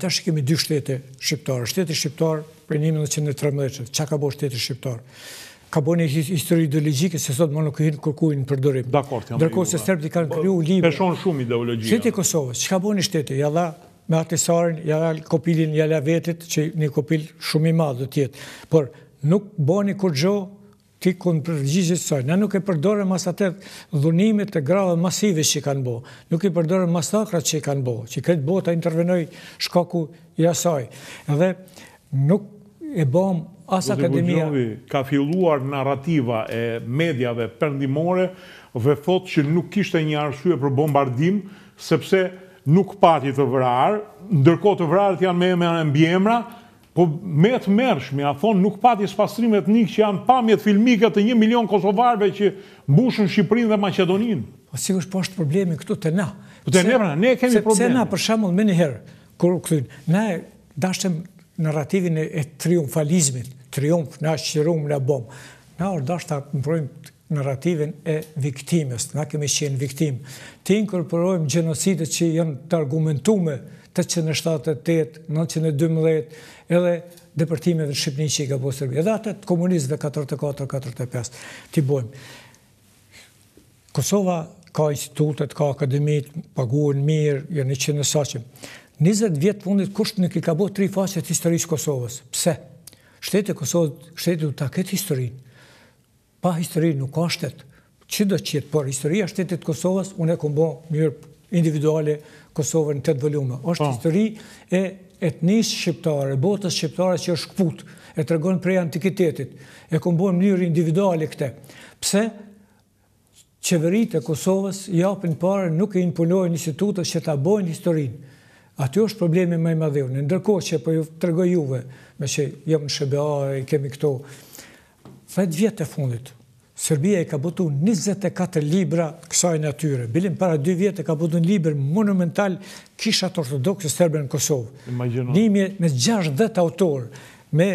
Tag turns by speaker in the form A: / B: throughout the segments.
A: Ta shë kemi dy shtete shqiptarë. Shtete shqiptarë për një mëllë që në të Qa ka bo shtete shqiptarë? Ka bo një histori ideologike se sot më nuk këhinë kërkujnë për
B: dërim. Dakor, Dërkohë se sërbët i kanë kryu u libe. Peshon shumë ideologia. Shtete
A: i Kosovës, që ka bo një shtete? Jalla me atë sarin, jalla kopilin la vetit, që një kopil shumë i madhë dhe tjetë. Por nuk bo një kur ti kun për të sojnë. Ne nuk e përdore mas atër dhunimit të grave masive që i kanë bo, nuk i përdore mas takrat që i kanë bo, që i këtë bo të intervenoj shkaku i asaj. Edhe nuk e bom
B: as akademia... ka filluar narrativa e medjave përndimore dhe thot që nuk kishte një arsye për bombardim, sepse nuk pati të vrarë, ndërko të vrarët janë me emra e mbi Po me të mërshme, a thonë, nuk pati spastrimet një që janë pamjet filmike të një milion kosovarve që mbushën Shqiprin dhe Macedonin. Po sigur është po është problemi këtu të na. Po të nebra, ne kemi se, probleme. Se na, për shemull,
A: me njëherë, kërë këtë, na e dashtëm narrativin e triumfalizmit, triumf, na shqirum, na bom. Na orë dashtë të mbrojmë narrativen e viktimës. Na kemi qenë viktim. Ti inkorporojmë gjenositët që janë të argumentume 178, 912, edhe dëpërtimeve të Shqipëni që i ka po Edhe atë të komunizve 44, 45, ti bojmë. Kosova ka institutet, ka akademit, paguen mirë, janë i që në saqim. 20 vjetë fundit kusht në ki ka bo tri faqet historisë Kosovës. Pse? Shtetë e Kosovës, shtetë du ta këtë historinë pa histori nuk ka shtet, që do qëtë, por historia shtetit Kosovës, unë e këmë bo njërë individuale Kosovën në të volume. Oshtë po. histori e etnis shqiptare, botës shqiptare që është këput, e të regonë prej antikitetit, e këmë bo njërë individuale këte. Pse? Qeverit e Kosovës japin pare nuk e impullojnë institutës që ta bojnë historinë. Aty është problemi me i madhivë. Në ndërkohë që po ju të regoj juve, me që jëmë në Shëbëa e kemi këto Fajtë vjetë të fundit, Serbia i ka botu 24 libra kësaj në atyre. Bilim para 2 vjetë e ka botu një libra monumental kishat ortodoxe sërbe në Kosovë. Nimi me 60 autorë, me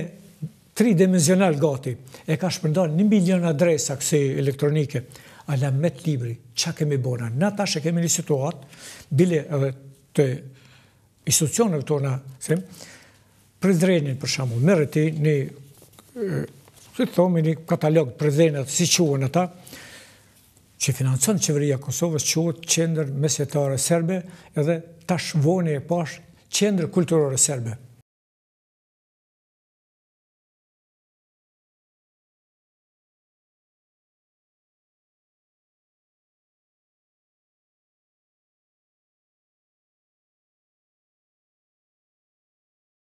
A: 3-dimensional gati, e ka shpërndon një milion adresa kësi elektronike. Ala me të libri, që kemi bona? Na ta shë kemi një situatë, bile edhe të institucionëve tona, prezrenin për shamu, mërëti një si të thomi një katalog të prezenet, si quen e ta, që financën qeveria Kosovës, quen qender mesjetare serbe, edhe tash vone e pash qender kulturore serbe.